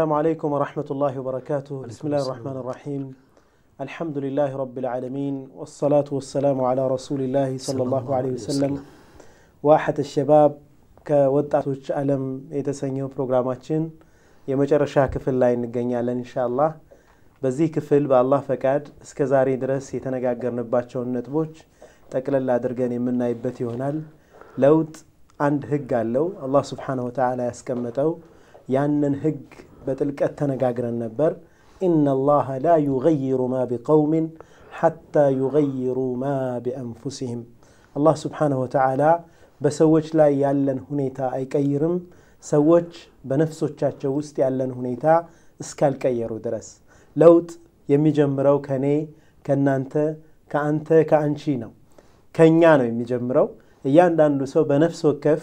السلام عليكم ورحمة الله وبركاته بسم الله الرحمن الرحيم الحمد لله رب العالمين والصلاة والسلام على رسول الله صلى الله عليه وسلم واحد الشباب كودعتوش ألم يتسنيو بروغراماتشن يمجر كفل لاين نقنيا إن شاء الله بزي كفل با الله فكاد اسكزاري درس يتنقع قرن باتشون نتبوش تكل الله درقاني منا يبتي هنال لوت عند هقال لو الله سبحانه وتعالى يسكمتو يانن هق በጥልቀት ተነጋግረን ነበር إن الله لا يغير ما بقوم حتى يغيروا ما بأنفسهم الله سبحانه وتعالى በሰዎች ላይ ያለን ሁኔታ አይቀይርም ሰዎች በነፍሶቻቸው ውስጥ ያለን ሁኔታ እስካልቀየሩ ድረስ ለውጥ የሚጀምረው ከኔ ከእናንተ ከአንተ ከአንቺ ነው ከእኛ ነው የሚጀምረው እያንዳንዱ ሰው በነፍስ ወከፍ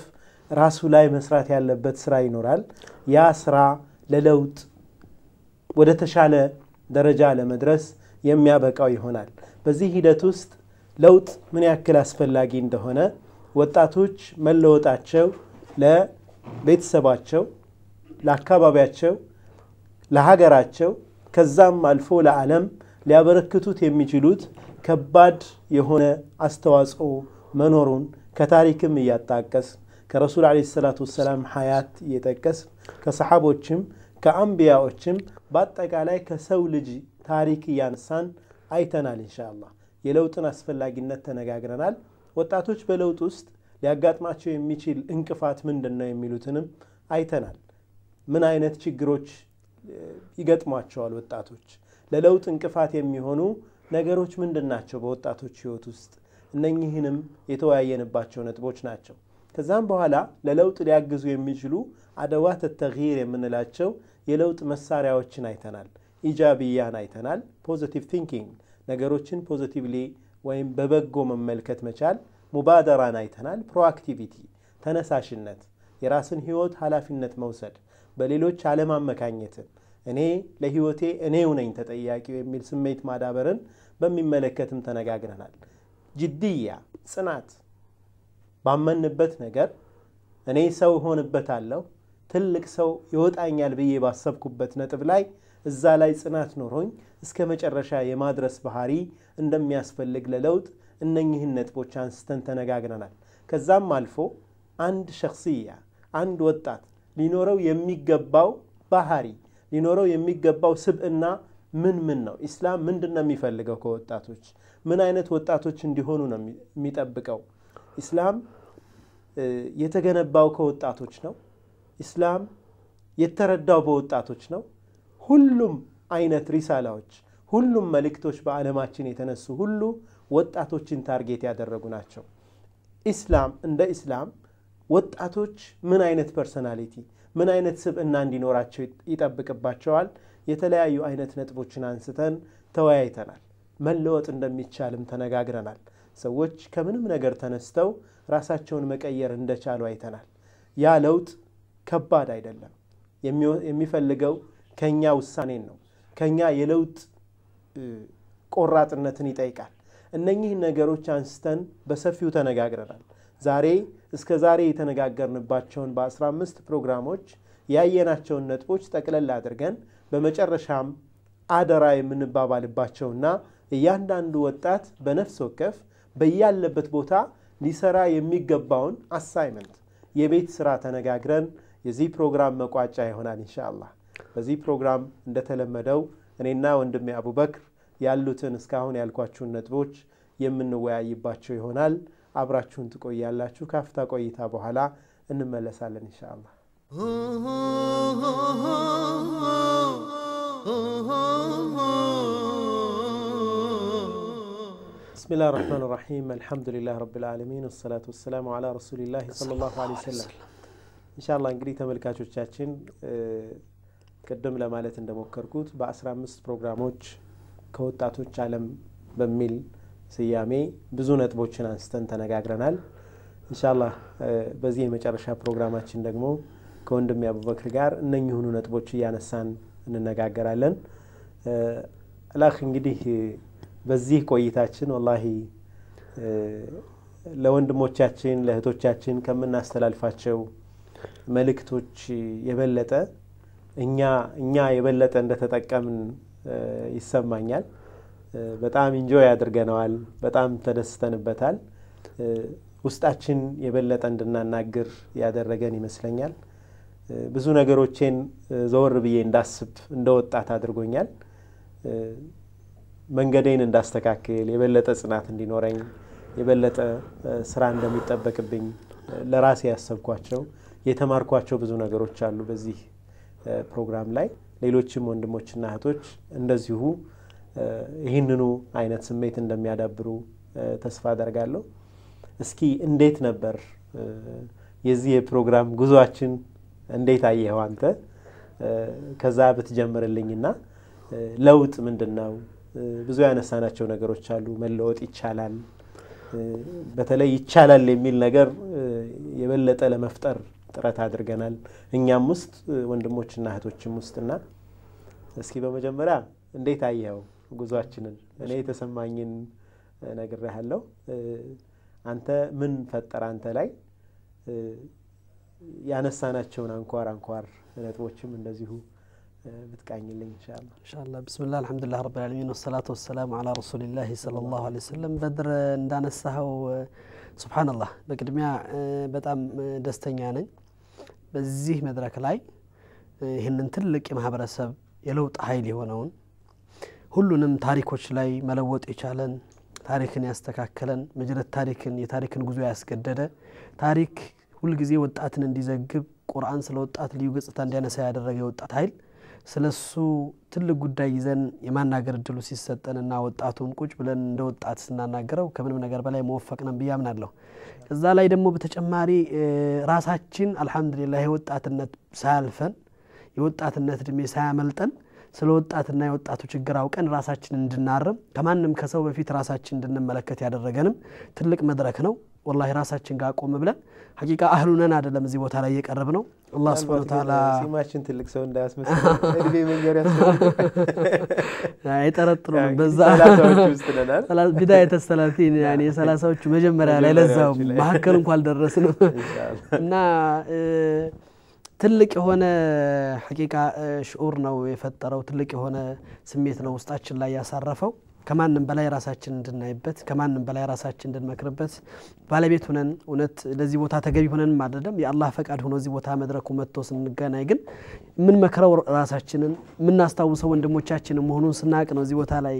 ራሱ ላይ መስራት ያለበት ስራ ይኖራል ያ ስራ ለለውጥ ወደ ተሻለ ደረጃ ለመድረስ የሚያበቃው ይሆናል። በዚህ ሂደት ውስጥ ለውጥ ምን ያክል አስፈላጊ እንደሆነ ወጣቶች መለወጣቸው ለቤተሰባቸው፣ ለአካባቢያቸው፣ ለሀገራቸው ከዛም አልፎ ለዓለም ሊያበረክቱት የሚችሉት ከባድ የሆነ አስተዋጽኦ መኖሩን ከታሪክም እያጣቀስ ከረሱል ዓለይሂ ሰላቱ ወሰላም ሀያት እየጠቀስ ከሰሓቦችም ከአንቢያዎችም በአጠቃላይ ከሰው ልጅ ታሪክ እያነሳን አይተናል። እንሻላ የለውጥን አስፈላጊነት ተነጋግረናል። ወጣቶች በለውጥ ውስጥ ሊያጋጥማቸው የሚችል እንቅፋት ምንድን ነው የሚሉትንም አይተናል። ምን አይነት ችግሮች ይገጥሟቸዋል ወጣቶች? ለለውጥ እንቅፋት የሚሆኑ ነገሮች ምንድን ናቸው በወጣቶች ህይወት ውስጥ? እነኚህንም የተወያየንባቸው ነጥቦች ናቸው። ከዛም በኋላ ለለውጥ ሊያግዙ የሚችሉ አደዋት ተግይር የምንላቸው የለውጥ መሳሪያዎችን አይተናል። ኢጃብያን አይተናል። ፖዘቲቭ ቲንኪንግ ነገሮችን ፖዘቲቭሊ ወይም በበጎ መመልከት መቻል፣ ሙባደራን አይተናል። ፕሮአክቲቪቲ ተነሳሽነት፣ የራስን ህይወት ኃላፊነት መውሰድ፣ በሌሎች አለማመካኘትን፣ እኔ ለህይወቴ እኔው ነኝ ተጠያቂው የሚል ስሜት ማዳበርን በሚመለከትም ተነጋግረናል። ጅድያ ጽናት፣ ባመንበት ነገር እኔ ሰው እሆንበታለሁ ትልቅ ሰው ይወጣኛል ብዬ ባሰብኩበት ነጥብ ላይ እዛ ላይ ጽናት ኖሮኝ እስከ መጨረሻ የማድረስ ባህሪ እንደሚያስፈልግ ለለውጥ እነኚህን ነጥቦች አንስተን ተነጋግረናል። ከዛም አልፎ አንድ ሸክስያ አንድ ወጣት ሊኖረው የሚገባው ባህሪ ሊኖረው የሚገባው ስብዕና ምን ምን ነው? ኢስላም ምንድን ነው የሚፈልገው ከወጣቶች? ምን አይነት ወጣቶች እንዲሆኑ ነው የሚጠብቀው? ኢስላም የተገነባው ከወጣቶች ነው። ኢስላም የተረዳው በወጣቶች ነው። ሁሉም አይነት ሪሳላዎች፣ ሁሉም መልእክቶች በዓለማችን የተነሱ ሁሉ ወጣቶችን ታርጌት ያደረጉ ናቸው። ኢስላም እንደ ኢስላም ወጣቶች ምን አይነት ፐርሶናሊቲ ምን አይነት ስብዕና እንዲኖራቸው ይጠብቅባቸዋል? የተለያዩ አይነት ነጥቦችን አንስተን ተወያይተናል። መለወጥ እንደሚቻልም ተነጋግረናል። ሰዎች ከምንም ነገር ተነስተው ራሳቸውን መቀየር እንደቻሉ አይተናል። ያ ለውጥ ከባድ አይደለም። የሚፈልገው ከኛ ውሳኔን ነው። ከኛ የለውጥ ቆራጥነትን ይጠይቃል። እነኚህን ነገሮች አንስተን በሰፊው ተነጋግረናል። ዛሬ እስከ ዛሬ የተነጋገርንባቸውን በ15 ፕሮግራሞች ያየናቸውን ነጥቦች ጠቅለል አድርገን በመጨረሻም አደራ የምንባባልባቸውና እያንዳንዱ ወጣት በነፍስ ወከፍ በያለበት ቦታ ሊሰራ የሚገባውን አሳይመንት የቤት ስራ ተነጋግረን የዚህ ፕሮግራም መቋጫ ይሆናል ኢንሻአላህ። በዚህ ፕሮግራም እንደተለመደው እኔና ወንድሜ አቡበክር ያሉትን እስካሁን ያልኳችሁን ነጥቦች የምንወያይባቸው ይሆናል። አብራችሁን ትቆያላችሁ። ካፍታ ቆይታ በኋላ እንመለሳለን الحمد لله رب العالمين አልሐምዱሊላህ والسلام على ወሰላሙ ዓላ ረሱሊላህ ሰለላሁ عليه وسلم እንሻላ እንግዲህ ተመልካቾቻችን ቅድም ለማለት እንደሞከርኩት በ15 ፕሮግራሞች ከወጣቶች አለም በሚል ስያሜ ብዙ ነጥቦችን አንስተን ተነጋግረናል። እንሻላ በዚህ የመጨረሻ ፕሮግራማችን ደግሞ ከወንድም አቡበክር ጋር እነኝሁኑ ነጥቦች እያነሳን እንነጋገራለን። ላክ እንግዲህ በዚህ ቆይታችን ወላሂ ለወንድሞቻችን ለእህቶቻችን ከምናስተላልፋቸው መልእክቶች የበለጠ እኛ እኛ የበለጠ እንደተጠቀምን ይሰማኛል። በጣም ኢንጆይ አድርገነዋል። በጣም ተደስተንበታል። ውስጣችን የበለጠ እንድናናግር ያደረገን ይመስለኛል። ብዙ ነገሮቼን ዘወር ብዬ እንዳስብ እንደ ወጣት አድርጎኛል። መንገዴን እንዳስተካክል፣ የበለጠ ጽናት እንዲኖረኝ፣ የበለጠ ስራ እንደሚጠበቅብኝ ለራሴ ያሰብኳቸው የተማርኳቸው ብዙ ነገሮች አሉ በዚህ ፕሮግራም ላይ። ሌሎችም ወንድሞችና እህቶች እንደዚሁ ይህንኑ አይነት ስሜት እንደሚያዳብሩ ተስፋ አደርጋለሁ። እስኪ እንዴት ነበር የዚህ የፕሮግራም ጉዞአችን እንዴት አየኸው አንተ? ከዛ ብትጀምርልኝና ለውጥ ምንድን ነው? ብዙ ያነሳናቸው ነገሮች አሉ። መለወጥ ይቻላል፣ በተለይ ይቻላል የሚል ነገር የበለጠ ለመፍጠር ጥረት አድርገናል። እኛም ውስጥ ወንድሞችና እህቶችም ውስጥና እስኪ በመጀመሪያ እንዴት አየኸው ጉዟችንን? እኔ የተሰማኝን ነግሬሃለሁ። አንተ ምን ፈጠረ አንተ ላይ ያነሳናቸውን አንኳር አንኳር ነጥቦችም እንደዚሁ بتቃኝልኝ ኢንሻአላህ ኢንሻአላህ ብስምላህ አልሐምዱሊላህ ረብል ዓለሚን ወሰላቱ ወሰላሙ ዓላ ረሱሊላህ ሰለላሁ ዐለይሂ ወሰለም በድር እንዳነሳኸው ሱብሓነላህ በቅድሚያ በጣም ደስተኛ ነኝ በዚህ መድረክ ላይ ይህንን ትልቅ የማህበረሰብ የለውጥ ኃይል የሆነውን ሁሉንም ታሪኮች ላይ መለወጥ የቻለን ታሪክን ያስተካከለን መጅረት ታሪክን የታሪክን ጉዞ ያስገደደ ታሪክ ሁልጊዜ ወጣትን እንዲዘግብ ቁርአን ስለ ወጣት ልዩ ገጽታ እንዲያነሳ ያደረገ የወጣት ኃይል ስለ እሱ ትልቅ ጉዳይ ይዘን የማናገር እድሉ እና ወጣቱም ቁጭ ብለን እንደ ወጣት ስናናገረው ከምንም ነገር በላይ መወፈቅ ነን ብዬ አምናለሁ። እዛ ላይ ደግሞ በተጨማሪ ራሳችን አልሐምዱሊላ የወጣትነት ሳያልፈን የወጣትነት እድሜ ሳያመልጠን ስለ ወጣትና የወጣቱ ችግር አውቀን ራሳችን እንድናርም ከማንም ከሰው በፊት ራሳችን እንድንመለከት ያደረገንም ትልቅ መድረክ ነው። ወላሂ ራሳችን ጋር ቆም ብለን ሀቂቃ አህሉነን አይደለም እዚህ ቦታ ላይ እየቀረብ ነው። الله سبحانه وتعالى ما كنت لك سوين داس مثلا اللي من جري يعني يعني لا يترطروا بالذات خلاص بدايه ال30 يعني 30 مجمرة لا لزاو ما حكلهم قال درسنا ان اه، ትልቅ የሆነ ሐቂቃ ሽዑር ነው የፈጠረው ትልቅ የሆነ ስሜት ነው ውስጣችን ከማንም በላይ ራሳችን እንድናይበት ከማንም በላይ ራሳችን እንድንመክርበት ባለቤት ሁነን እውነት ለዚህ ቦታ ተገቢ ሆነን አይደለም የአላህ ፈቃድ ሆኖ እዚህ ቦታ መድረኩ መጥቶ ስንገናኝ ግን የምንመክረው ራሳችንን የምናስታውሰው ወንድሞቻችንን መሆኑን ስናቅ ነው እዚህ ቦታ ላይ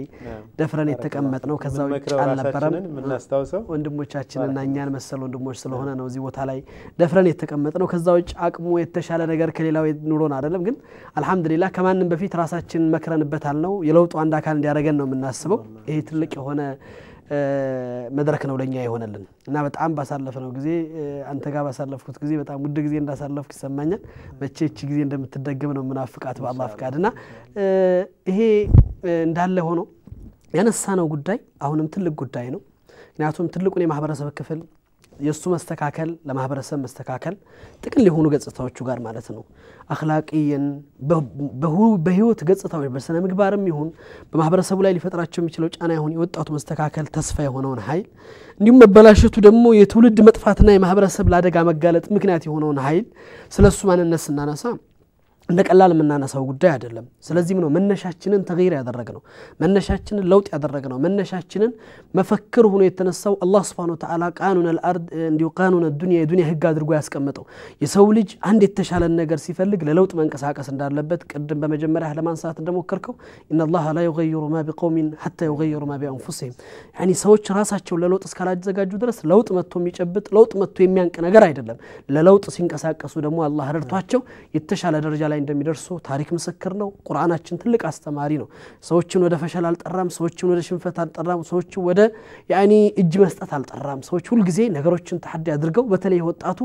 ደፍረን የተቀመጥ ነው ከዛ ውጭ አልነበረም ወንድሞቻችንና እኛን መሰል ወንድሞች ስለሆነ ነው እዚህ ቦታ ላይ ደፍረን የተቀመጥ ነው ከዛ ውጭ አቅሙ የተሻለ ነገር ከሌላው ኑሮን አይደለም ግን አልሐምዱሊላ ከማንም በፊት ራሳችን መክረንበታል ነው የለውጡ አንድ አካል እንዲያደረገን ነው የምናስበው ስናስበው ይህ ትልቅ የሆነ መድረክ ነው ለእኛ የሆነልን እና በጣም ባሳለፍነው ጊዜ አንተ ጋር ባሳለፍኩት ጊዜ በጣም ውድ ጊዜ እንዳሳለፍኩ ይሰማኛል። መቼ እቺ ጊዜ እንደምትደገም ነው ምናፍቃት በአላህ ፍቃድ እና ይሄ እንዳለ ሆኖ ያነሳነው ጉዳይ አሁንም ትልቅ ጉዳይ ነው። ምክንያቱም ትልቁን የማህበረሰብ ክፍል የእሱ መስተካከል ለማህበረሰብ መስተካከል ጥቅል የሆኑ ገጽታዎቹ ጋር ማለት ነው አክላቅይን በህይወት ገጽታዎች በስነ ምግባርም ይሁን በማህበረሰቡ ላይ ሊፈጥራቸው የሚችለው ጫና ይሁን የወጣቱ መስተካከል ተስፋ የሆነውን ሀይል እንዲሁም መበላሸቱ ደግሞ የትውልድ መጥፋትና የማህበረሰብ ለአደጋ መጋለጥ ምክንያት የሆነውን ሀይል ስለ እሱ ማንነት ስናነሳ انك الله من الناس هو قد يعد لهم سلزي منه من نشاتنا تغيير هذا الرجل من نشاتنا لوت هذا الرجل من نشاتنا مفكره انه يتنسوا الله سبحانه وتعالى قانون الارض عنده قانون الدنيا الدنيا هي قادر قوي اسكمته يسوي لج عند التشال النجار سيفلق لوت من كسا كسا دار لبت قدم بمجمع اهل من سات دمو كركو ان الله لا يغير ما بقوم حتى يغير ما بانفسهم يعني سوت راسه لوت اسكال زجاجو درس لوت متو يچبط لوت متو يميانق نجار ايدلم لوت سينكسا كسو دمو الله رتواچو يتشال درجه ላይ እንደሚደርሱ ታሪክ ምስክር ነው። ቁርአናችን ትልቅ አስተማሪ ነው። ሰዎችን ወደ ፈሸል አልጠራም። ሰዎችን ወደ ሽንፈት አልጠራም። ሰዎችን ወደ ያኒ እጅ መስጠት አልጠራም። ሰዎች ሁልጊዜ ነገሮችን ተሐዲ አድርገው በተለይ ወጣቱ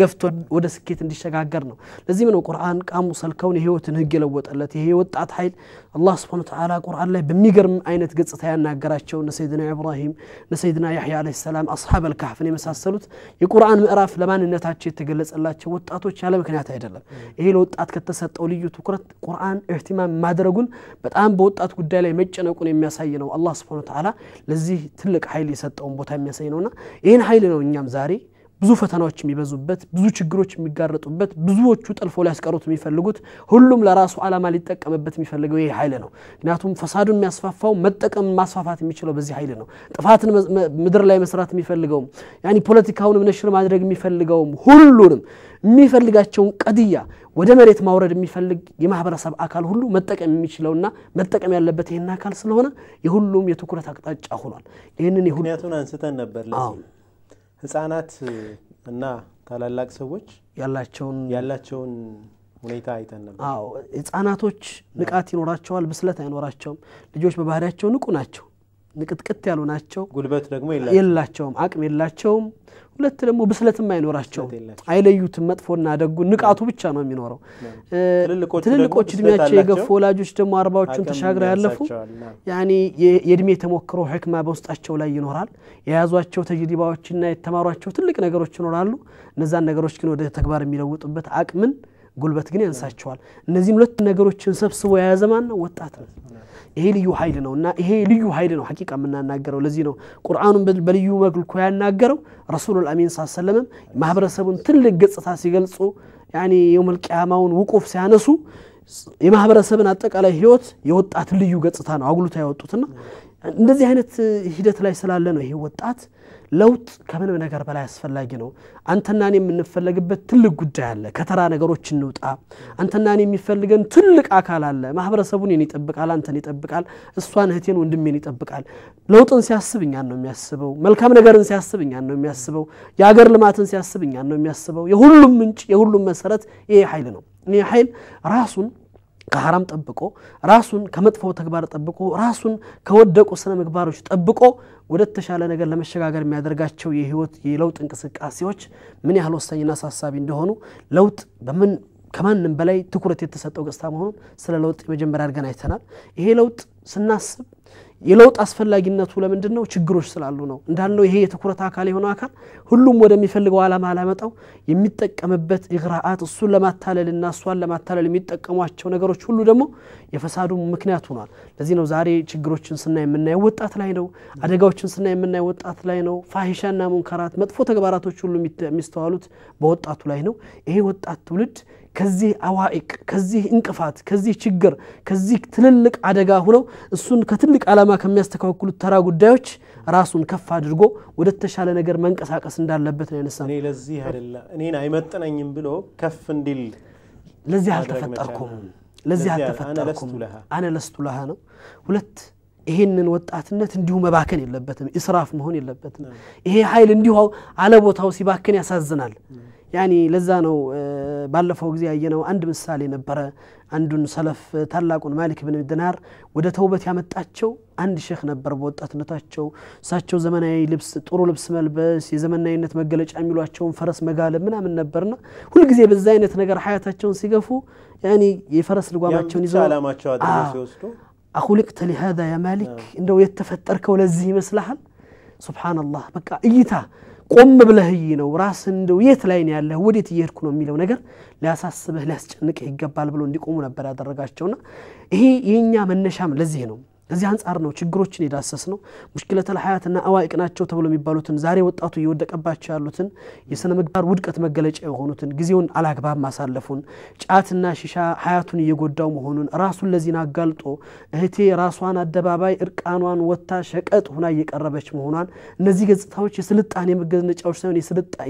ገፍቶ ወደ ስኬት እንዲሸጋገር ነው። ለዚህም ነው ቁርአን ቃሙ ሰልከውን የህይወትን ህግ የለወጠለት ይሄ ወጣት ኃይል አላህ ስብሐነ ወተዓላ ቁርአን ላይ በሚገርም አይነት ገጽታ ያናገራቸው እነ ሰይድና ኢብራሂም እነ ሰይድና ያሕያ ዓለይሂ ሰላም አስሓብ አልካህፍን የመሳሰሉት የቁርአን ምዕራፍ ለማንነታቸው የተገለጸላቸው ወጣቶች ያለ ምክንያት አይደለም። ይሄ ለወጣት ከተሰ የተሰጠው ልዩ ትኩረት ቁርአን እህትማም ማድረጉን በጣም በወጣት ጉዳይ ላይ መጨነቁን የሚያሳይ ነው። አላህ ስብሐነ ወተዓላ ለዚህ ትልቅ ኃይል የሰጠውን ቦታ የሚያሳይ ነውና ይህን ኃይል ነው እኛም ዛሬ ብዙ ፈተናዎች የሚበዙበት ብዙ ችግሮች የሚጋረጡበት ብዙዎቹ ጠልፎ ሊያስቀሩት የሚፈልጉት ሁሉም ለራሱ ዓላማ ሊጠቀምበት የሚፈልገው ይህ ኃይል ነው። ምክንያቱም ፈሳዱን የሚያስፋፋው መጠቀም ማስፋፋት የሚችለው በዚህ ኃይል ነው። ጥፋትን ምድር ላይ መስራት የሚፈልገውም ያኒ ፖለቲካውን ነሽር ማድረግ የሚፈልገውም ሁሉንም የሚፈልጋቸውን ቀድያ ወደ መሬት ማውረድ የሚፈልግ የማህበረሰብ አካል ሁሉ መጠቀም የሚችለውና መጠቀም ያለበት ይህን አካል ስለሆነ የሁሉም የትኩረት አቅጣጫ ሆኗል። ይህንን ምክንያቱን አንስተን ነበር። ህጻናት እና ታላላቅ ሰዎች ያላቸውን ያላቸውን ሁኔታ አይተን ነበር። ህጻናቶች ንቃት ይኖራቸዋል፣ ብስለት አይኖራቸውም። ልጆች በባህሪያቸው ንቁ ናቸው። ንቅጥቅት ያሉ ናቸው። ጉልበት ደግሞ የላቸውም፣ አቅም የላቸውም። ሁለት ደግሞ ብስለትም አይኖራቸውም። አይለዩትም። መጥፎና ደጉ ንቃቱ ብቻ ነው የሚኖረው። ትልልቆች እድሜያቸው የገፉ ወላጆች ደግሞ አርባዎቹን ተሻግረው ያለፉ ያኒ የእድሜ ተሞክሮ ህክማ በውስጣቸው ላይ ይኖራል። የያዟቸው ተጅሪባዎችና የተማሯቸው ትልቅ ነገሮች ይኖራሉ። እነዛን ነገሮች ግን ወደ ተግባር የሚለውጡበት አቅምን ጉልበት ግን ያንሳቸዋል። እነዚህን ሁለት ነገሮችን ሰብስቦ የያዘ ማን ነው? ወጣት ነው። ይሄ ልዩ ኃይል ነው እና ይሄ ልዩ ኃይል ነው ሐቂቃ የምናናገረው። ለዚህ ነው ቁርአኑን በልዩ መልኩ ያናገረው። ረሱሉል አሚን ሳሰለምም ማህበረሰቡን ትልቅ ገጽታ ሲገልጹ ያኔ የውመል ቂያማውን ውቁፍ ሲያነሱ የማህበረሰብን አጠቃላይ ህይወት የወጣት ልዩ ገጽታ ነው አጉሉታ ያወጡትና እንደዚህ አይነት ሂደት ላይ ስላለ ነው ይሄ ወጣት ለውጥ ከምንም ነገር በላይ አስፈላጊ ነው። አንተና እኔ የምንፈለግበት ትልቅ ጉዳይ አለ። ከተራ ነገሮች እንውጣ። አንተና እኔ የሚፈልገን ትልቅ አካል አለ። ማህበረሰቡን እኔን ይጠብቃል፣ አንተን ይጠብቃል፣ እሷን እህቴን ወንድሜን ይጠብቃል። ለውጥን ሲያስብ እኛን ነው የሚያስበው። መልካም ነገርን ሲያስብ እኛን ነው የሚያስበው። የአገር ልማትን ሲያስብ እኛን ነው የሚያስበው። የሁሉም ምንጭ፣ የሁሉም መሰረት ይሄ ኃይል ነው። ይሄ ኃይል ራሱን ከሐራም ጠብቆ ራሱን ከመጥፎ ተግባር ጠብቆ ራሱን ከወደቁ ስነ ምግባሮች ጠብቆ ወደ ተሻለ ነገር ለመሸጋገር የሚያደርጋቸው የህይወት የለውጥ እንቅስቃሴዎች ምን ያህል ወሳኝና አሳሳቢ እንደሆኑ ለውጥ በምን ከማንም በላይ ትኩረት የተሰጠው ገጽታ መሆኑን ስለ ለውጥ መጀመሪያ አድርገን አይተናል። ይሄ ለውጥ ስናስብ የለውጥ አስፈላጊነቱ ለምንድን ነው? ችግሮች ስላሉ ነው። እንዳልነው ይሄ የትኩረት አካል የሆነ አካል ሁሉም ወደሚፈልገው ዓላማ አላመጣው የሚጠቀምበት እግራአት እሱን እና እሷን ለማታለል የሚጠቀሟቸው ነገሮች ሁሉ ደግሞ የፈሳዱ ምክንያት ሆኗል። ለዚህ ነው ዛሬ ችግሮችን ስናይ የምናየው ወጣት ላይ ነው። አደጋዎችን ስናይ የምናየው ወጣት ላይ ነው። ፋሂሻና ሙንከራት መጥፎ ተግባራቶች ሁሉ የሚስተዋሉት በወጣቱ ላይ ነው። ይሄ ወጣት ትውልድ ከዚህ አዋኢቅ ከዚህ እንቅፋት ከዚህ ችግር ከዚህ ትልልቅ አደጋ ሁነው እሱን ከትልቅ ዓላማ ከሚያስተካክሉት ተራ ጉዳዮች ራሱን ከፍ አድርጎ ወደ ተሻለ ነገር መንቀሳቀስ እንዳለበት ነው ያነሳ። እኔ ለዚህ አይደለ እኔን አይመጥነኝም ብሎ ከፍ እንዲል ለዚህ አልተፈጠርኩም፣ ለዚህ አልተፈጠርኩም፣ አነ ለስቱ ለሃ ነው። ሁለት ይሄንን ወጣትነት እንዲሁ መባከን የለበትም፣ እስራፍ መሆን የለበትም። ይሄ ኃይል እንዲሁ አለቦታው ሲባክን ያሳዝናል። ያኒ ለዛ ነው ባለፈው ጊዜ ያየነው አንድ ምሳሌ ነበረ። አንዱን ሰለፍ ታላቁን ማሊክ ብን ዲናር ወደ ተውበት ያመጣቸው አንድ ሼክ ነበር በወጣትነታቸው። እሳቸው ዘመናዊ ልብስ፣ ጥሩ ልብስ መልበስ፣ የዘመናዊነት መገለጫ የሚሏቸውን ፈረስ መጋለብ ምናምን ነበርና ሁልጊዜ በዛ አይነት ነገር ሀያታቸውን ሲገፉ ያኔ የፈረስ ልጓማቸውን ይዘው አላማቸው አድርገው ሲወስዱ አኹሊቅተ ሊሃዛ ያ ማሊክ እንደው የተፈጠርከው ለዚህ ይመስልሃል? ሱብሓነላህ በቃ እይታ ቆም ብለህይ ነው ራስ እንደው የት ላይ ነው ያለህ ወዴት እየሄድኩ ነው የሚለው ነገር ሊያሳስብህ ሊያስጨንቅህ ይገባል ብሎ እንዲቆሙ ነበር ያደረጋቸውና ይሄ የእኛ መነሻም ለዚህ ነው ከዚህ አንጻር ነው ችግሮችን የዳሰስ ነው። ሙሽኪለተል ሀያትና አዋቂ ናቸው ተብሎ የሚባሉትን ዛሬ ወጣቱ እየወደቀባቸው ያሉትን የስነ ምግባር ውድቀት መገለጫ የሆኑትን ጊዜውን አላግባብ ማሳለፉን፣ ጫትና ሽሻ ሀያቱን እየጎዳው መሆኑን ራሱን ለዚህን አጋልጦ እህቴ ራሷን አደባባይ እርቃኗን ወታ ሸቀጥ ሁና እየቀረበች መሆኗን እነዚህ ገጽታዎች የስልጣኔ መገለጫዎች ሳይሆን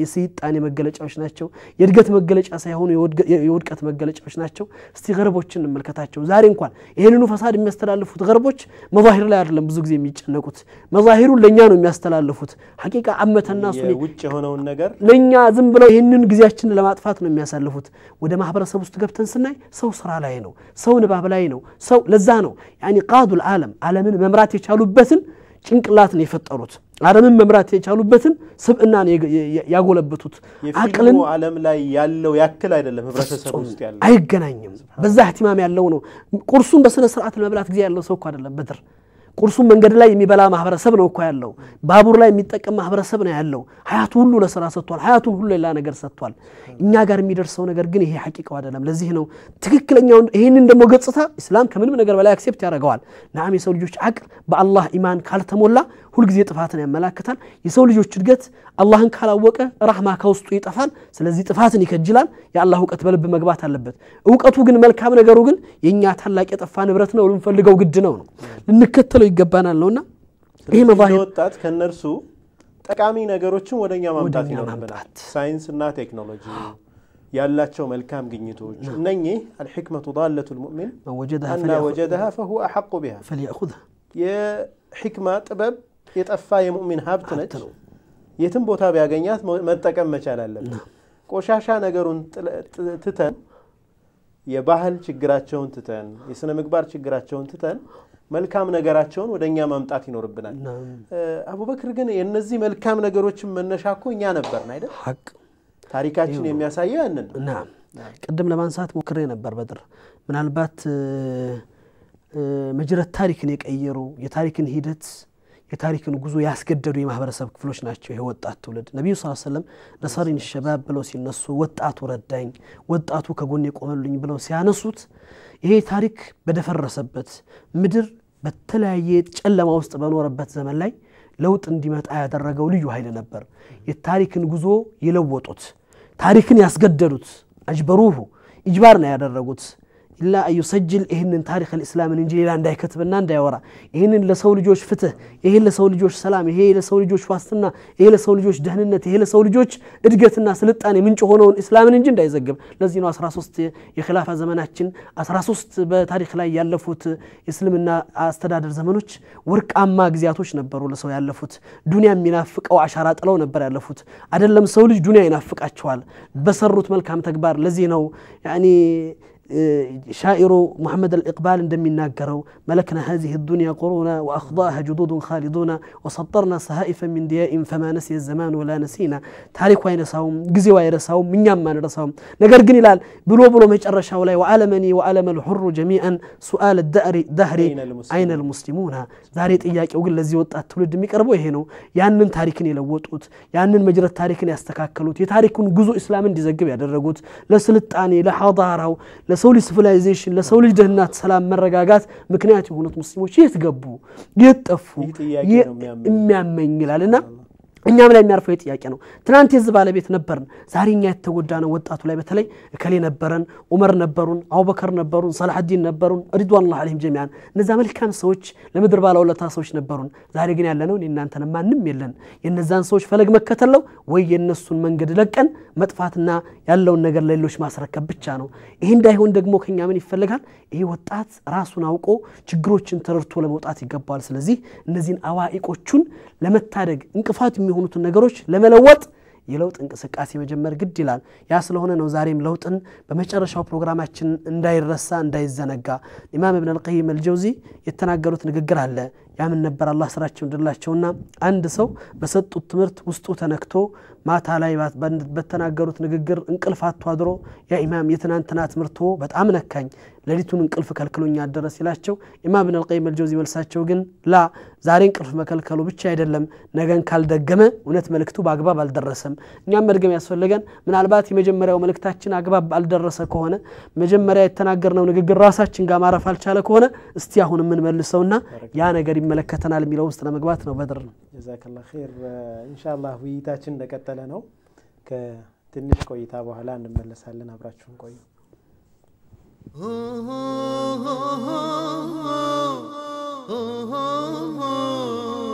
የስልጣኔ መገለጫዎች ናቸው። የእድገት መገለጫ ሳይሆኑ የውድቀት መገለጫዎች ናቸው። እስቲ ገርቦችን እንመልከታቸው። ዛሬ እንኳን ይህንኑ ፈሳድ የሚያስተላልፉት ገርቦች መዛሂር ላይ አይደለም ብዙ ጊዜ የሚጨነቁት። መዛሂሩን ለእኛ ነው የሚያስተላልፉት። ሐቂቃ አመተና ውጭ የሆነውን ነገር ለእኛ ዝም ብለው ይህንን ጊዜያችንን ለማጥፋት ነው የሚያሳልፉት። ወደ ማህበረሰብ ውስጥ ገብተን ስናይ ሰው ስራ ላይ ነው፣ ሰው ንባብ ላይ ነው፣ ሰው ለዛ ነው ያኒ ቃዱል አለም አለምን መምራት የቻሉበትን ጭንቅላት ነው የፈጠሩት። ዓለምን መምራት የቻሉበትን ስብዕናን ያጎለበቱት አቅልን ዓለም ላይ ያለው ያክል አይደለም፣ ህብረተሰብ ውስጥ ያለው አይገናኝም። በዛ ህቲማም ያለው ነው። ቁርሱን በስነ ስርዓት ለመብላት ጊዜ ያለው ሰው እኮ አይደለም በድር ቁርሱን መንገድ ላይ የሚበላ ማህበረሰብ ነው እኮ ያለው። ባቡር ላይ የሚጠቀም ማህበረሰብ ነው ያለው። ሀያቱ ሁሉ ለስራ ሰጥቷል። ሀያቱን ሁሉ ሌላ ነገር ሰጥቷል። እኛ ጋር የሚደርሰው ነገር ግን ይሄ ሐቂቃው አይደለም። ለዚህ ነው ትክክለኛው። ይህንን ደግሞ ገጽታ ኢስላም ከምንም ነገር በላይ አክሴፕት ያደርገዋል። ናም የሰው ልጆች አቅል በአላህ ኢማን ካልተሞላ ሁልጊዜ ጥፋትን ያመላክታል የሰው ልጆች እድገት አላህን ካላወቀ ራህማ ከውስጡ ይጠፋል ስለዚህ ጥፋትን ይከጅላል የአላህ እውቀት በልብ መግባት አለበት እውቀቱ ግን መልካም ነገሩ ግን የእኛ ታላቅ የጠፋ ንብረት ነው ልንፈልገው ግድ ነው ነው ልንከተለው ይገባናል ነውና ይህ ወጣት ከእነርሱ ጠቃሚ ነገሮችን ወደኛ ማምጣት ይኖርብናል ሳይንስና ቴክኖሎጂ ያላቸው መልካም ግኝቶች እነኚህ አልሕክመቱ ዳለቱ ልሙእሚን አና ወጀደሃ ፈሁ አሐቁ ቢሃ ፈልያኹዝሃ የሕክማ ጥበብ የጠፋ የሙእሚን ሀብት ነች። የትም ቦታ ቢያገኛት መጠቀም መቻል አለብን። ቆሻሻ ነገሩን ትተን የባህል ችግራቸውን ትተን የስነ ምግባር ችግራቸውን ትተን መልካም ነገራቸውን ወደ እኛ ማምጣት ይኖርብናል። አቡበክር ግን የእነዚህ መልካም ነገሮችን መነሻ እኮ እኛ ነበርን አይደል? ታሪካችን የሚያሳየው ያንን ነው። ቅድም ለማንሳት ሞክሬ ነበር በድር ምናልባት መጅረት ታሪክን የቀየሩ የታሪክን ሂደት የታሪክን ጉዞ ያስገደዱ የማህበረሰብ ክፍሎች ናቸው። ይህ ወጣት ትውልድ ነቢዩ ስ ሰለም ነሰሪን ሸባብ ብለው ሲነሱ ወጣቱ ረዳኝ፣ ወጣቱ ከጎን የቆመልኝ ብለው ሲያነሱት ይሄ ታሪክ በደፈረሰበት ምድር በተለያየ ጨለማ ውስጥ በኖረበት ዘመን ላይ ለውጥ እንዲመጣ ያደረገው ልዩ ኃይል ነበር። የታሪክን ጉዞ የለወጡት ታሪክን ያስገደዱት አጅበሩሁ ኢጅባር ነው ያደረጉት። ኢላ አዩሰጅል ይህንን ታሪክ ልእስላምን እንጂ ሌላ እንዳይከትብና እንዳይወራ ይህንን ለሰው ልጆች ፍትህ፣ ይሄ ለሰው ልጆች ሰላም፣ ይሄ ለሰው ልጆች ዋስትና፣ ይሄ ለሰው ልጆች ደህንነት፣ ይሄ ለሰው ልጆች እድገትና ስልጣኔ ምንጭ ሆነውን እስላምን እንጂ እንዳይዘግብ። ለዚህ ነው 13 የክላፋ ዘመናችን 13 በታሪክ ላይ ያለፉት የእስልምና አስተዳደር ዘመኖች ወርቃማ ጊዜያቶች ነበሩ ለሰው ያለፉት። ዱኒያ የሚናፍቀው አሻራ ጥለው ነበር ያለፉት። አይደለም ሰው ልጅ ዱኒያ ይናፍቃቸዋል በሰሩት መልካም ተግባር። ለዚህ ነው شائر محمد الإقبال دم ناكروا ملكنا هذه الدنيا قرونا وأخضاها جدود خالدون وسطرنا صهائفا من دياء فما نسي الزمان ولا نسينا تاريخ وين رساهم قزي وين رساهم من يام ما نرساهم نقر قني لال بلو بلو ميج أرشا ولا وعالمني وعالم الحر جميعا سؤال الدهر دهري أين المسلمون داريت إياك أقول لزي وطأت تولد ميقربوا هنا ያንን ታሪክን የለወጡት ያንን መጅረት ታሪክን ያስተካከሉት የታሪኩን ጉዞ እስላምን እንዲዘግብ ያደረጉት ለስልጣኔ ለሐዳራው ለሰው ልጅ ሲቪላይዜሽን ለሰው ልጅ ደህንነት፣ ሰላም፣ መረጋጋት ምክንያት የሆኑት ሙስሊሞች የት ገቡ፣ የት ጠፉ የሚያመኝ ይላል እና እኛም ላይ የሚያርፈው የጥያቄ ነው። ትናንት የዚህ ባለቤት ነበርን፣ ዛሬ እኛ የተጎዳ ነው። ወጣቱ ላይ በተለይ እከሌ ነበረን፣ ዑመር ነበሩን፣ አቡበከር ነበሩን፣ ሰላሐዲን ነበሩን፣ ሪድዋንላህ አለይሂም ጀሚያን እነዛ መልካም ሰዎች ለምድር ባለውለታ ሰዎች ነበሩን። ዛሬ ግን ያለነው እናንተን ማንም የለን። የነዛን ሰዎች ፈለግ መከተል ነው ወይ የእነሱን መንገድ ለቀን መጥፋትና ያለውን ነገር ለሌሎች ማስረከብ ብቻ ነው። ይህ እንዳይሆን ደግሞ ከኛ ምን ይፈልጋል? ይህ ወጣት ራሱን አውቆ ችግሮችን ተረድቶ ለመውጣት ይገባል። ስለዚህ እነዚህን አዋቂቆቹን ለመታደግ እንቅፋት የሚሆኑትን ነገሮች ለመለወጥ የለውጥ እንቅስቃሴ መጀመር ግድ ይላል። ያ ስለሆነ ነው ዛሬም ለውጥን በመጨረሻው ፕሮግራማችን እንዳይረሳ እንዳይዘነጋ ኢማም እብን አልቀይም አልጀውዚ የተናገሩት ንግግር አለ። ያምን ነበር አላህ ስራቸው እንድላቸውና አንድ ሰው በሰጡት ትምህርት ውስጡ ተነክቶ ማታ ላይ በተናገሩት ንግግር እንቅልፍ አቶ አድሮ ያ ኢማም የትናንትና ትምህርቶ በጣም ነካኝ ሌሊቱን እንቅልፍ ከልክሎኛ አደረ ሲላቸው ኢማም ብን አልቀይም አልጀውዚ መልሳቸው ግን ላ ዛሬ እንቅልፍ መከልከሉ ብቻ አይደለም ነገን ካልደገመ እውነት መልእክቱ በአግባብ አልደረሰም እኛም መድገም ያስፈልገን ምናልባት የመጀመሪያው መልእክታችን አግባብ አልደረሰ ከሆነ መጀመሪያ የተናገርነው ንግግር ራሳችን ጋር ማረፍ አልቻለ ከሆነ እስቲ አሁን የምንመልሰውና ያ ነገር ይመለከተናል የሚለው ውስጥ ለመግባት ነው። በድር ጀዛከላ ር ኢንሻአላህ ውይይታችን እንደቀጠለ ነው። ከትንሽ ቆይታ በኋላ እንመለሳለን። አብራችሁን ቆዩ። Oh, oh, oh, oh, oh, oh, oh.